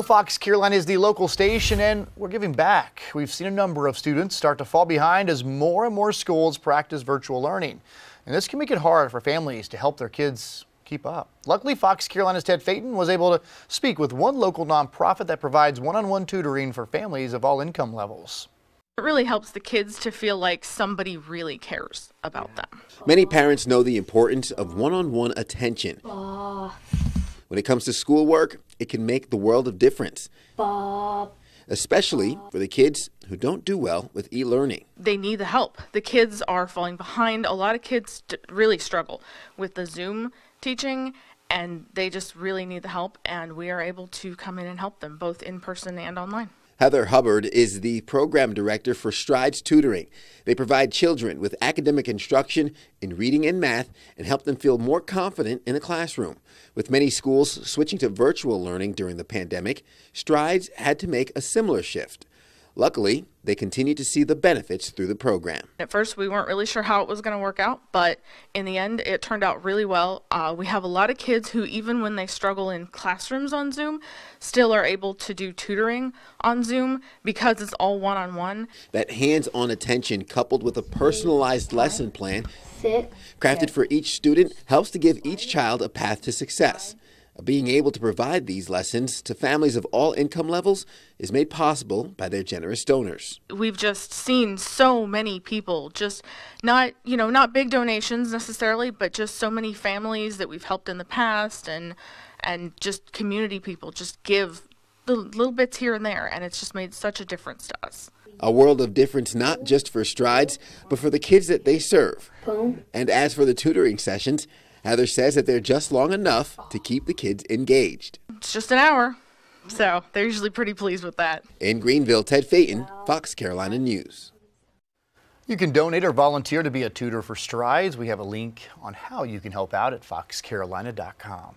Well, Fox Carolina is the local station, and we're giving back. We've seen a number of students start to fall behind as more and more schools practice virtual learning. And this can make it hard for families to help their kids keep up. Luckily, Fox Carolina's Ted Faton was able to speak with one local nonprofit that provides one on one tutoring for families of all income levels. It really helps the kids to feel like somebody really cares about them. Many parents know the importance of one on one attention. When it comes to schoolwork, it can make the world of difference. Bob. Especially for the kids who don't do well with e learning. They need the help. The kids are falling behind. A lot of kids really struggle with the Zoom teaching and they just really need the help, and we are able to come in and help them both in person and online. Heather Hubbard is the program director for Strides Tutoring. They provide children with academic instruction in reading and math and help them feel more confident in the classroom. With many schools switching to virtual learning during the pandemic, Strides had to make a similar shift. Luckily, they continue to see the benefits through the program. At first, we weren't really sure how it was going to work out, but in the end, it turned out really well. Uh, we have a lot of kids who, even when they struggle in classrooms on Zoom, still are able to do tutoring on Zoom because it's all one on one. That hands on attention coupled with a personalized lesson plan crafted for each student helps to give each child a path to success. Being able to provide these lessons to families of all income levels is made possible by their generous donors. We've just seen so many people, just not, you know, not big donations necessarily, but just so many families that we've helped in the past and and just community people just give the little bits here and there and it's just made such a difference to us. A world of difference not just for strides, but for the kids that they serve. And as for the tutoring sessions, Heather says that they're just long enough to keep the kids engaged. It's just an hour. So they're usually pretty pleased with that. In Greenville, Ted Phaeton, Fox Carolina News. You can donate or volunteer to be a tutor for Strides. We have a link on how you can help out at foxcarolina.com.